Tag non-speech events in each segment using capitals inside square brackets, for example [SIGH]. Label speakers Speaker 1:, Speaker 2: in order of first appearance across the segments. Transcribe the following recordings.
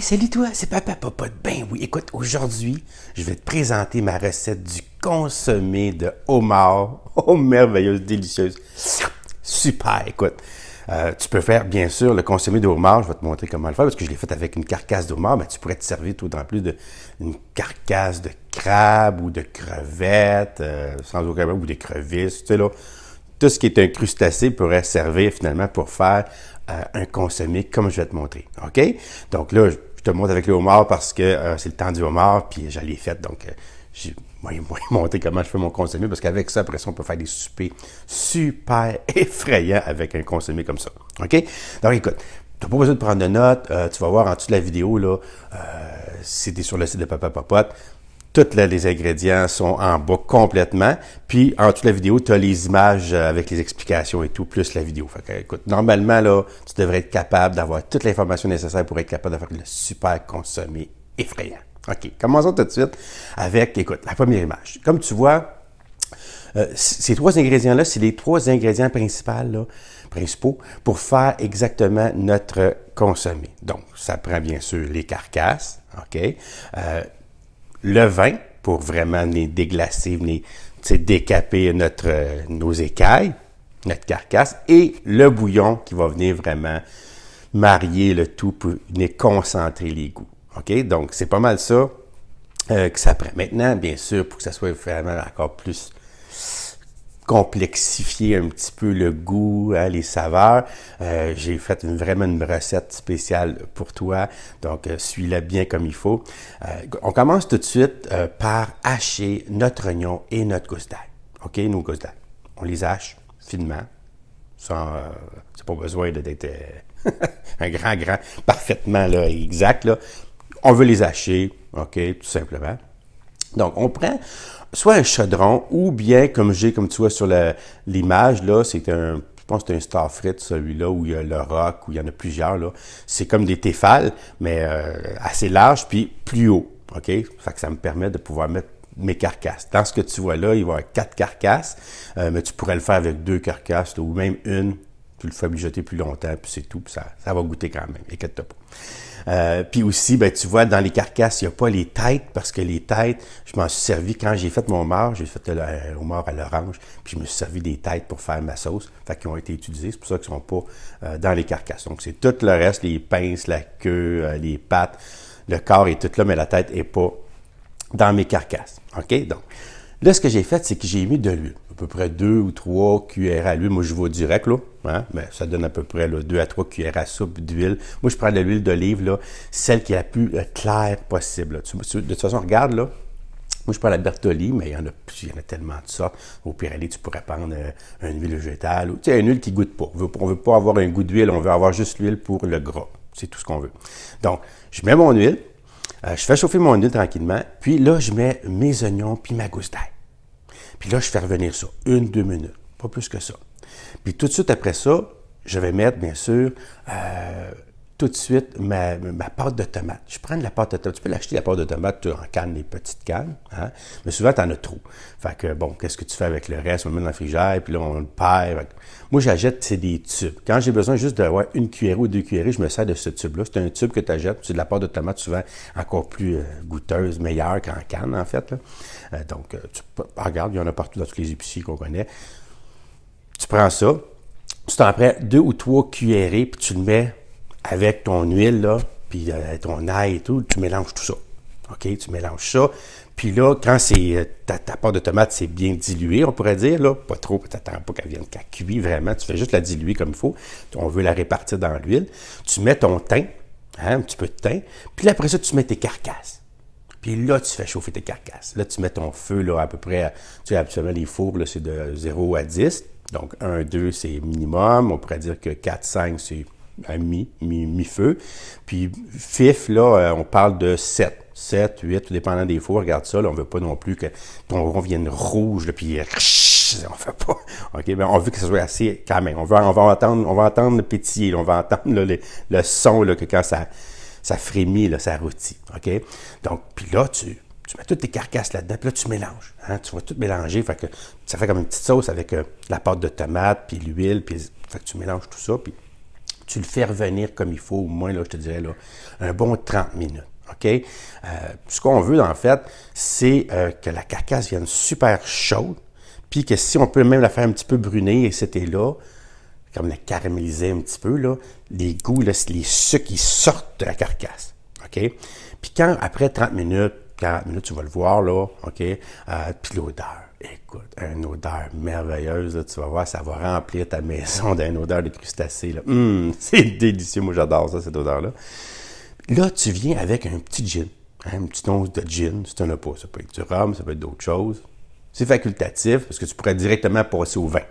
Speaker 1: salut toi, c'est Papa Papa de Ben. Oui, écoute, aujourd'hui, je vais te présenter ma recette du consommé de homard. [LAUGHS] Oh, merveilleuse, délicieuse. Super, écoute. Euh, tu peux faire, bien sûr, le consommé de homard. Je vais te montrer comment le faire parce que je l'ai fait avec une carcasse d'homard. Mais tu pourrais te servir tout en plus d'une carcasse de crabe ou de crevette, euh, sans aucun problème, ou des crevisses, tu sais là tout ce qui est un crustacé pourrait servir finalement pour faire euh, un consommé comme je vais te montrer. OK? Donc là, je te montre avec le homard parce que euh, c'est le temps du homard, puis j'allais faire, fait. Donc, euh, j'ai vais [LAUGHS] montrer comment je fais mon consommé parce qu'avec ça, après ça, on peut faire des soupers super [LAUGHS] effrayants avec un consommé comme ça. OK? Donc, écoute, tu n'as pas besoin de prendre de notes. Euh, tu vas voir en dessous de la vidéo, là, euh, si sur le site de Papa Popote, tous les ingrédients sont en bas complètement. Puis, en dessous la vidéo, tu as les images euh, avec les explications et tout, plus la vidéo. Fait que, écoute, normalement, là, tu devrais être capable d'avoir toute l'information nécessaire pour être capable de faire le super consommé effrayant. OK, commençons tout de suite avec, écoute, la première image. Comme tu vois, euh, ces trois ingrédients-là, c'est les trois ingrédients principaux, principaux pour faire exactement notre consommé. Donc, ça prend bien sûr les carcasses, OK? Euh, le vin pour vraiment venir déglacer, venir décaper notre, euh, nos écailles, notre carcasse, et le bouillon qui va venir vraiment marier le tout pour venir concentrer les goûts. OK? Donc, c'est pas mal ça euh, que ça prend. Maintenant, bien sûr, pour que ça soit vraiment encore plus complexifier un petit peu le goût, hein, les saveurs. Euh, j'ai fait une, vraiment une recette spéciale pour toi, donc euh, suis-la bien comme il faut. Euh, on commence tout de suite par hacher notre oignon et notre gousse d'ail. OK, nos gousses d'ail. On les hache finement, sans... c'est pas besoin d'être [LAUGHS] un grand, grand, parfaitement là, exact. Là. On veut les hacher, OK, tout simplement. Donc, on prend soit un chaudron ou bien, comme j'ai, comme tu vois sur l'image, là, c'est un je pense c'est un star celui-là, où il y a le rock, où il y en a plusieurs. Là. C'est comme des Tefal, mais euh, assez large, puis plus haut. OK? Ça, que ça me permet de pouvoir mettre mes carcasses. Dans ce que tu vois là, il va y avoir quatre carcasses, euh, mais tu pourrais le faire avec deux carcasses ou même une tu le fais mijoter plus longtemps, puis c'est tout, puis ça, ça va goûter quand même, inquiète-toi pas. Euh, puis aussi, ben, tu vois, dans les carcasses, il n'y a pas les têtes, parce que les têtes, je m'en suis servi quand j'ai fait mon mort, j'ai fait le euh, mort à l'orange, puis je me suis servi des têtes pour faire ma sauce, fait qu'ils ont été utilisés, c'est pour ça qu'ils ne sont pas euh, dans les carcasses. Donc, c'est tout le reste, les pinces, la queue, euh, les pattes, le corps est tout là, mais la tête n'est pas dans mes carcasses. OK? Donc, là, ce que j'ai fait, c'est que j'ai mis de l'huile, à peu près deux ou trois cuillères à l'huile, moi je vais direct, là, Hein? Ben, ça donne à peu près 2 à 3 cuillères à soupe d'huile. Moi, je prends de l'huile d'olive, celle qui est la plus euh, claire possible. de toute façon, regarde, là, moi, je prends la Bertoli, mais il y en a, tellement de ça. Au pire, tu pourrais prendre euh, une huile végétale ou tu une huile qui ne goûte pas. On veut, veut pas avoir un goût d'huile, on veut avoir juste l'huile pour le gras. C'est tout ce qu'on veut. Donc, je mets mon huile, euh, je fais chauffer mon huile tranquillement, puis là, je mets mes oignons puis ma gousse d'ail. Puis là, je fais revenir ça, une, deux minutes, pas plus que ça. Puis tout de suite après ça, je vais mettre, bien sûr, euh, tout de suite ma, pâte de tomate. Je prends de la pâte de tomate. Tu peux l'acheter, la pâte de tomate, euh, en canne, les petites cannes. Hein? Mais souvent, tu en as trop. Fait que, bon, qu'est-ce que tu fais avec le reste? On le met dans le frigère, puis là, on le perd. Moi, j'achète, c'est des tubes. Quand j'ai besoin juste d'avoir une cuillère ou deux cuillerées, je me sers de ce tube-là. C'est un tube que tu achètes. C'est de la pâte de tomate, souvent encore plus euh, goûteuse, meilleure qu'en canne, en fait. donc, ah, regarde, il y en a partout dans tous les épiciers qu'on connaît. Tu prends ça, tu t'en prends deux ou trois cuillerées, puis tu le mets avec ton huile, là, puis euh, ton ail et tout, tu mélanges tout ça. OK, tu mélanges ça. Puis là, quand c'est euh, ta, ta, pâte de tomate, c'est bien dilué, on pourrait dire, là, pas trop, tu n'attends pas qu'elle vienne qu'à cuire, vraiment, tu fais juste la diluer comme il faut. On veut la répartir dans l'huile. Tu mets ton thym, hein, un petit peu de thym, puis après ça, tu mets tes carcasses. Puis là, tu fais chauffer tes carcasses. Là, tu mets ton feu là, à peu près, tu sais, habituellement, les fours, c'est de 0 à 10. Donc 1, 2, c'est minimum. On pourrait dire que 4, 5, c'est un mi, feu. Puis FIF, là, euh, on parle de 7. 7, 8, tout dépendant des fois, regarde ça, là, on veut pas non plus que ton rond vienne rouge, là, puis euh, on fait pas. [LAUGHS] OK, ben on veut que ça soit assez quand même. On va on entendre le pétillé, on va entendre le, son là, que quand ça ça frémit là, ça rôtit. OK? Donc puis là tu tu mets toutes tes carcasses là-dedans, puis là, tu mélanges. Hein. Tu vas tout mélanger. que ça fait comme une petite sauce avec euh, la pâte de tomate, puis l'huile, puis fait tu mélanges tout ça, puis tu le fais revenir comme il faut, au moins, là, je te dirais, là, un bon 30 minutes. OK? Euh, ce qu'on veut, en fait, c'est euh, que la carcasse vienne super chaude, puis que si on peut même la faire un petit peu brunir, et c'était là, comme la caraméliser un petit peu, là, les goûts, les sucres, qui sortent de la carcasse. OK? Puis quand, après 30 minutes, 40 minutes, tu vas le voir, là, OK? Euh, puis l'odeur, écoute, une odeur merveilleuse, tu vas voir, ça va remplir ta maison d'une odeur de crustacés, là. Hum, [LAUGHS] c'est délicieux, moi j'adore ça, cette odeur-là. Là, tu viens avec un petit gin, hein, une petite once de gin, si tu n'en as pas. Ça peut être du rhum, ça peut être d'autres choses. C'est facultatif parce que tu pourrais directement passer au vin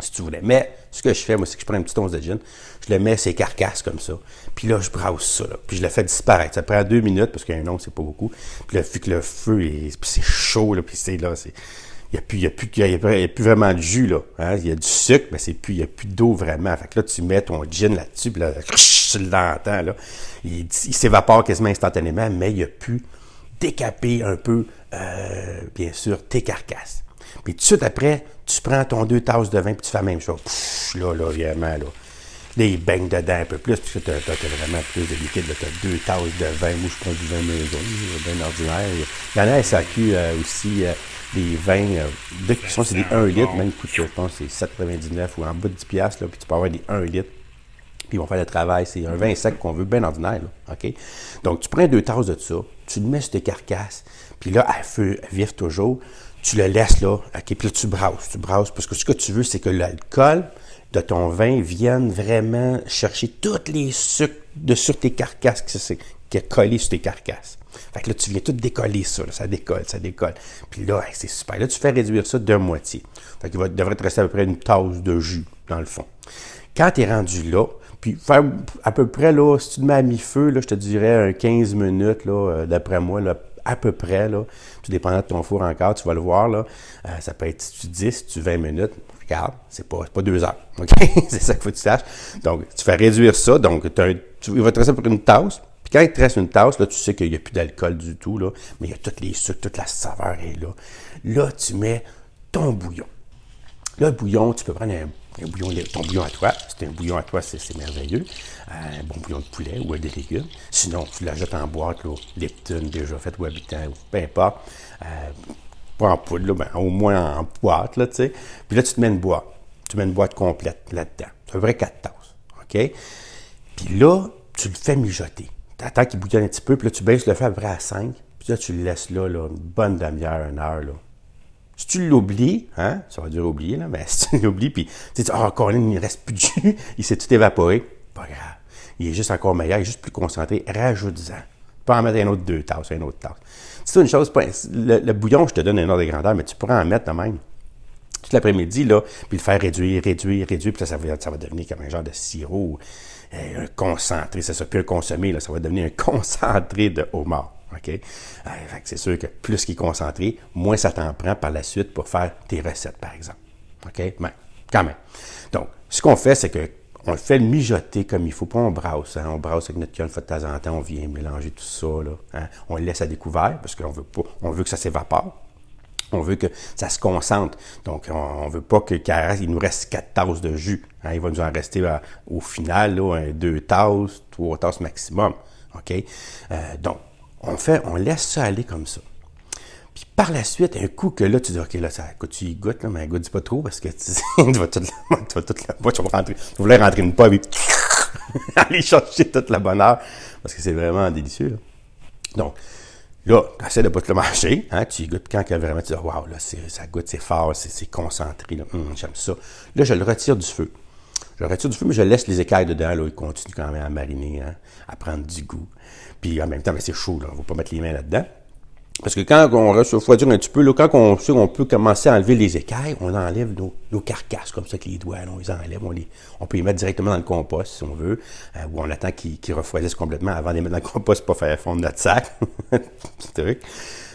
Speaker 1: si tu voulais. Mais ce que je fais, moi, c'est que je prends une petite once de gin, je le mets ses carcasses comme ça, puis là, je brasse ça, puis je le fais disparaître. Ça prend deux minutes, parce qu'un once, c'est pas beaucoup. Puis là, vu que le feu, c'est chaud, là, puis c'est là, c'est... Il n'y a, plus, y a, plus, plus vraiment de jus, là. Hein. Il y a du sucre, mais c'est plus, il n'y a plus d'eau vraiment. Fait que là, tu mets ton gin là-dessus, puis là, [LAUGHS] tu l'entends, là. Il, s'évapore quasiment instantanément, mais il a pu décaper un peu, euh, bien sûr, tes carcasses. Puis tout de suite après, tu prends ton deux tasses de vin puis tu fais la même chose. là, là, vraiment, là. les il dedans un peu plus, Puis tu as, vraiment plus de liquide. Tu as deux tasses de vin. Moi, je prends du vin maison, bien ordinaire. Il y en a à SAQ euh, aussi, euh, des vins euh, de c'est des 1 litre, même coûte, je pense, c'est 7,99 ou en bas de 10 piastres, là, puis tu peux avoir des 1 litre. Puis ils vont faire le travail. C'est un vin sec qu'on veut, bien ordinaire. Là, OK? Donc, tu prends deux tasses de ça, tu le mets sur tes carcasses, puis là, à feu vif toujours, tu le laisses là, OK, puis là, tu brasses, tu brasses, parce que ce que tu veux, c'est que l'alcool de ton vin vienne vraiment chercher tous les sucres de sur tes carcasses qui c'est qui est collé sur tes carcasses. Fait que là, tu viens tout décoller ça, ça décolle, ça décolle. Puis là, c'est super. Là, tu fais réduire ça de moitié. Fait qu'il devrait te rester à peu près une tasse de jus, dans le fond. Quand tu es rendu là, puis faire à peu près, là, si tu te mets à mi-feu, là, je te dirais 15 minutes, là, euh, d'après moi, là, à peu près, là, tout dépendant de ton four encore, tu vas le voir, là, euh, ça peut être tu 10, tu 20 minutes. Regarde, c'est pas, pas deux heures. [LAUGHS] OK? c'est ça qu'il faut que tu saches. Donc, tu fais réduire ça. Donc, tu, il va te pour une tasse. Puis quand il te reste une tasse, là, tu sais qu'il n'y a plus d'alcool du tout, là, mais il y a toutes les sucres, toute la saveur est là. Là, tu mets ton bouillon. Là, le bouillon, tu peux prendre un un bouillon, ton bouillon à toi, c'est un bouillon à toi, c'est merveilleux. un bon bouillon de poulet ou des légumes. Sinon, tu la jettes en boîte, là, Lipton déjà faite ou habitant, ou peu importe. Euh, pas en poudre, au moins en boîte, là, tu sais. Puis là, tu te mets une boîte. Tu mets une boîte complète là-dedans. un vrai 4 tasses, OK? Puis là, tu le fais mijoter. Tu attends qu'il bouillonne un petit peu, puis là, tu baisses le feu à vrai à 5. Puis là, tu le laisses là, une bonne demi-heure, une heure, là. Si tu l'oublies, hein, ça va durer oublier, là, mais [LAUGHS] si tu l'oublies, puis tu dis, oh, Colin, il reste plus de jus, [LAUGHS] il s'est tout évaporé. Pas grave. Il est juste encore meilleur, il est juste plus concentré. Rajoute-en. peux en mettre un autre deux tasses, un autre tasse. C'est une chose, le, bouillon, je te donne un ordre de grandeur, mais tu pourras en mettre quand même tout l'après-midi, là, puis le faire réduire, réduire, réduire, puis ça va, ça va devenir comme un genre de sirop, euh, un concentré, Ça ça, sera plus consommé, là, ça va devenir un [LAUGHS] concentré de homard. OK? Euh, c'est sûr que plus qu'il est concentré, moins ça t'en prend par la suite pour faire tes recettes, par exemple. OK? Mais ben, quand même. Donc, ce qu'on fait, c'est que on le fait mijoter comme il faut. pas on brasse. Hein. On brasse avec notre cuillère de temps en temps. On vient mélanger tout ça. Là, hein. On le laisse à découvert parce qu'on veut pas, on veut que ça s'évapore. On veut que ça se concentre. Donc, on ne veut pas qu'il nous reste quatre tasses de jus. Hein. Il va nous en rester au final là, deux tasses, trois tasses maximum. OK? Euh, donc, on fait, on laisse ça aller comme ça. Puis par la suite, un coup que là, tu dis, OK, là, ça, écoute, tu y goûtes, là, mais goûte pas trop parce que tu, [LAUGHS] tu toute la, tu vas toute la boîte, tu vas rentrer, tu voulais rentrer une pomme et [LAUGHS] aller chercher toute la bonheur parce que c'est vraiment délicieux. Donc, là, tu essaies de pas te le manger. hein, tu y goûtes quand que vraiment tu dis, waouh, là, ça goûte, c'est fort, c'est concentré, hum, j'aime ça. Là, je le retire du feu. Je retire du feu, mais je laisse les écailles dedans. Là, ils continuent quand même à mariner, hein, à prendre du goût. Puis en même temps, ben, c'est chaud, on ne va pas mettre les mains là-dedans. Parce que quand on refroidit un petit peu, là, quand on, sait qu'on peut commencer à enlever les écailles, on enlève nos, carcasses comme ça avec les doigts. on les enlève, on, peut les mettre directement dans le compost si on veut, euh, ou on attend qu'ils refroidissent complètement avant de les mettre dans le compost pour faire fondre notre sac. Petit [LAUGHS] truc.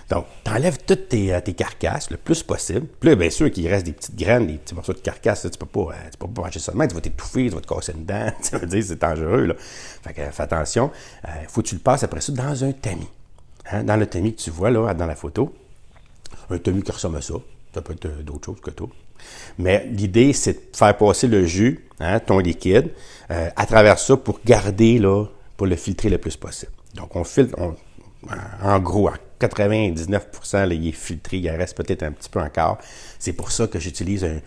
Speaker 1: Donc, tu enlèves toutes euh, tes, carcasses le plus possible. Puis là, bien sûr qu'il reste des petites graines, des petits morceaux de carcasse. tu ne peux, pas, euh, tu peux pas manger seulement, tu vas t'étouffer, tu vas te casser une dent. [LAUGHS] Tu vas dire, c'est dangereux. Là. Fait que, fais attention. Il euh, faut que tu le passes après ça dans un tamis. Hein? Dans le tamis que tu vois là, dans la photo, un tamis qui ressemble à ça. Ça peut être d'autres choses que tout. Mais l'idée, c'est de faire passer le jus, hein, ton liquide, à travers ça pour garder, là, pour le filtrer le plus possible. Donc, on filtre, en gros, 99%, il est filtré, il reste peut-être un petit peu encore. C'est pour ça que j'utilise un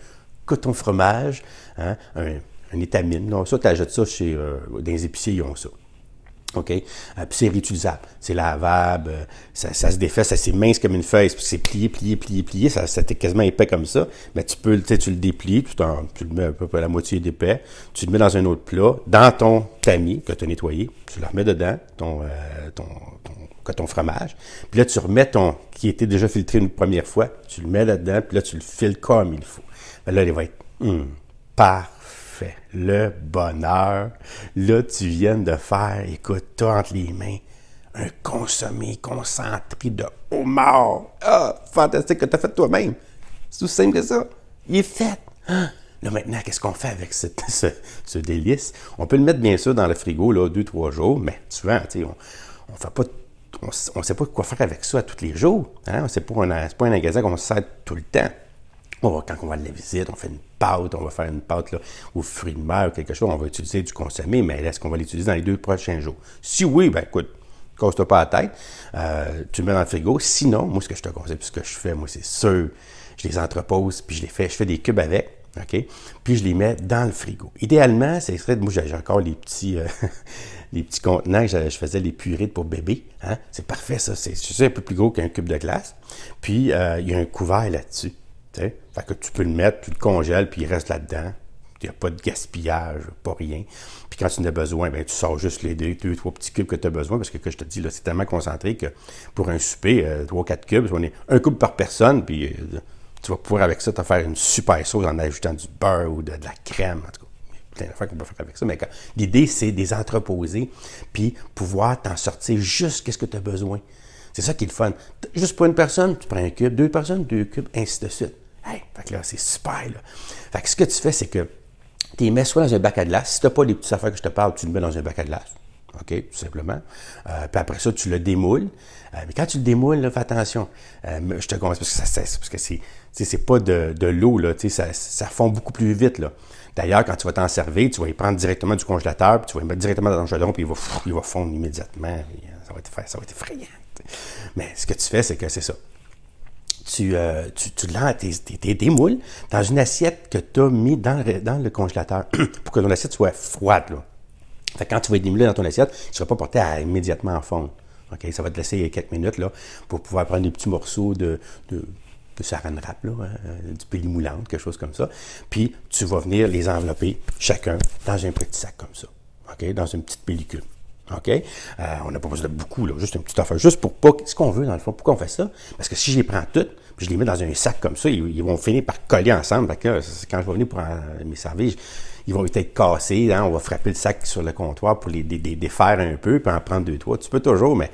Speaker 1: coton fromage, hein, un, étamine. Donc, ça, tu ajoutes ça chez des euh, dans les épiciers, ils ont ça. OK? Euh, puis c'est réutilisable. C'est lavable, euh, ça, se défait, ça c'est mince comme une feuille, c'est plié, plié, plié, plié, ça, ça quasiment épais comme ça. Mais tu peux, tu le déplies, tu, tu, le mets à peu près la moitié d'épais, tu le mets dans un autre plat, dans ton tamis que tu as nettoyé, tu le remets dedans, ton, ton ton fromage. Puis là, tu remets ton qui était déjà filtré une première fois, tu le mets là-dedans, puis là, tu le files comme il faut. Ben là, il va être hmm, parfait. Le bonheur. Là, tu viens de faire, écoute, toi entre les mains un consommé concentré de homard. Ah, fantastique que tu as fait toi-même. C'est tout simple que ça. Il est fait. Hein? Là, maintenant, qu'est-ce qu'on fait avec [LAUGHS] ce, ce, délice? On peut le mettre, bien sûr, dans le frigo, là, deux, trois jours, mais souvent, tu sais, on ne fait pas on ne sait pas quoi faire avec ça tous les jours. Hein? Ce n'est pas, pas, un magasin qu'on se sert tout le temps. On quand on va à la visite, on fait une pâte, on va faire une pâte là, aux fruits de mer ou quelque chose, on va utiliser du consommé, mais est-ce qu'on va l'utiliser dans les deux prochains jours? Si oui, ben écoute, casse-toi pas la tête, euh, tu le mets dans le frigo. Sinon, moi, ce que je te conseille, puis ce que je fais, moi, c'est sûr, je les entrepose, puis je les fais, je fais des cubes avec. Puis je les mets dans le frigo. Idéalement, c'est extrait de. Moi, j'ai encore les petits, euh, [LAUGHS] les petits contenants que je, faisais les purées pour bébé. Hein? C'est parfait, ça. C'est un peu plus gros qu'un cube de glace. Puis euh, il y a un couvert là-dessus. Fait que tu peux le mettre, tu le congèles, puis il reste là-dedans. Il n'y a pas de gaspillage, pas rien. Puis quand tu en as besoin, ben tu sors juste les deux, deux trois petits cubes que tu as besoin, parce que, comme je te dis, c'est tellement concentré que pour un souper, euh, trois ou quatre cubes, on est un cube par personne, puis tu vas pouvoir avec ça te faire une super sauce en ajoutant du beurre ou de, la crème. En tout cas, Il y a plein d'affaires qu'on peut faire avec ça. Mais l'idée, c'est des entreposer, puis pouvoir t'en sortir juste ce que tu as besoin. C'est ça qui est le fun. Juste pour une personne, tu prends un cube, deux personnes, deux cubes, ainsi de suite. Hey, fait que là, c'est super. Là. Fait que ce que tu fais, c'est que tu les mets soit dans un bac à glace. Si tu n'as pas les petites affaires que je te parle, tu les mets dans un bac à glace. OK, tout simplement. Euh, puis après ça, tu le démoules. Euh, mais quand tu le démoules, fais attention. Euh, je te conseille, parce que ça cesse, parce que c'est c'est pas de, l'eau, là, ça, ça fond beaucoup plus vite. Là. D'ailleurs, quand tu vas t'en servir, tu vas y prendre directement du congélateur, puis tu vas y mettre directement dans ton gelon, puis il va, fondre immédiatement. Euh, ça va, être, ça va être effrayant. Mais ce que tu fais, c'est que c'est ça. Tu, euh, tu, tu lances tes, moules dans une assiette que tu as mis dans, dans le congélateur [CLEARS THROAT] pour que ton assiette soit froide. Là. quand tu vas démouler dans ton assiette, tu ne seras pas porté à immédiatement en fondre. Ça va te laisser quelques minutes là, pour pouvoir prendre des petits morceaux de de saran wrap, là, hein, euh, du pélimoulante, quelque chose comme ça. Puis tu vas venir les envelopper chacun dans un petit sac comme ça, OK? Dans une petite pellicule. OK? Euh, on n'a pas besoin de beaucoup, juste une petite affaire, juste pour pas. Ce qu'on veut, dans le fond, pourquoi on fait ça? Parce que si je les prends toutes, puis je les mets dans un sac comme ça, ils, vont finir par coller ensemble. quand je vais venir pour mes services, ils vont être cassés. Hein, on va frapper le sac sur le comptoir pour les défaire un peu, puis en prendre deux, trois. Tu peux toujours, mais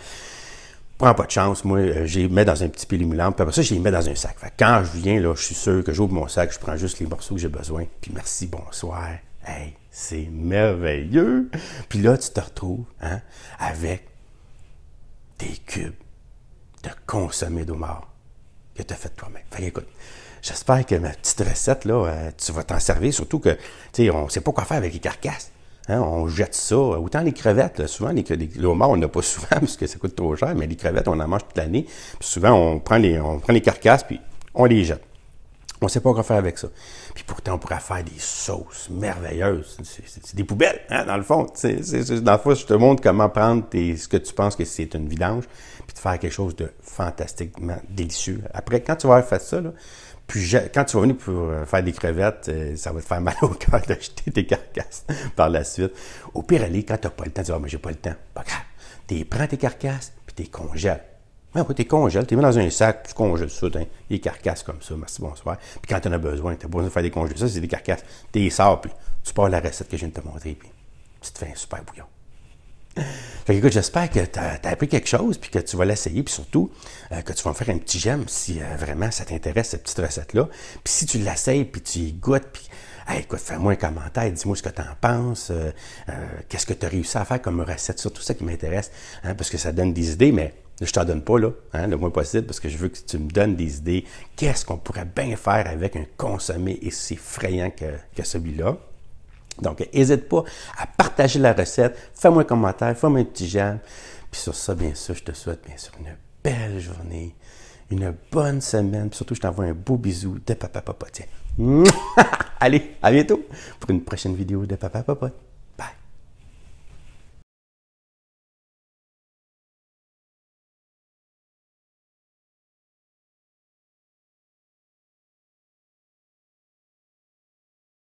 Speaker 1: prends pas de chance, moi, les euh, mets dans un petit pilimulant, puis après ça, je les mets dans un sac. quand je viens, là, je suis sûr que j'ouvre mon sac, je prends juste les morceaux que j'ai besoin, puis merci, bonsoir. Hey, c'est merveilleux! Puis là, tu te retrouves hein, avec des cubes de consommé mort que tu as fait toi-même. Fait écoute, j'espère que ma petite recette, là, euh, tu vas t'en servir, surtout que, tu sais, on sait pas quoi faire avec les carcasses. Hein, on jette ça. Autant les crevettes, souvent, les, les, on n'a pas [LAUGHS] souvent parce que ça coûte trop cher, mais les crevettes, on en mange toute l'année. souvent, on prend, les, on prend les carcasses puis on les jette. On ne sait pas quoi faire avec ça. Puis pourtant, on pourrait faire des sauces merveilleuses. C'est des poubelles, hein, dans le fond. dans le fond, je te montre comment prendre ce que tu penses que c'est une vidange, puis de faire quelque chose de fantastiquement délicieux. Après, quand tu vas faire ça, là, puis quand tu vas venir pour euh, faire des crevettes, euh, ça va te faire mal au [LAUGHS] cœur d'acheter tes carcasses par la suite. Au pire, allez, quand tu n'as pas le temps, tu vas, mais j'ai pas le temps. Pas grave. Tu prends tes carcasses, puis tu les congèles. Mais t'es tu les congèles, tu les mets dans un sac, tu congèles ça, Les carcasses comme ça, merci, bonsoir. Puis quand tu en as besoin, tu as besoin de faire des congèles. ça, c'est des carcasses, tu les sors, puis tu pars la recette que je viens de te montrer, puis tu te fais un super bouillon fait j'espère que tu as, appris quelque chose, puis que tu vas l'essayer, puis surtout euh, que tu vas me faire un petit j'aime si euh, vraiment ça t'intéresse, cette petite recette-là. Puis si tu l'essayes, puis tu y goûtes, puis fais-moi un commentaire, dis-moi ce que tu en penses, euh, qu'est-ce que tu as réussi à faire comme recette, surtout ça qui m'intéresse, hein, parce que ça donne des idées, mais je t'en donne pas, là, hein, le moins possible, parce que je veux que tu me donnes des idées. Qu'est-ce qu'on pourrait bien faire avec un consommé aussi effrayant que celui-là? Donc, n'hésite pas à partager la recette. Fais-moi un commentaire, fais-moi un petit j'aime. Puis sur ça, bien sûr, je te souhaite bien sûr une belle journée, une bonne semaine. Puis surtout, je t'envoie un beau bisou de Papa tiens. [LAUGHS] Allez, à bientôt pour une prochaine vidéo de Papa Papa.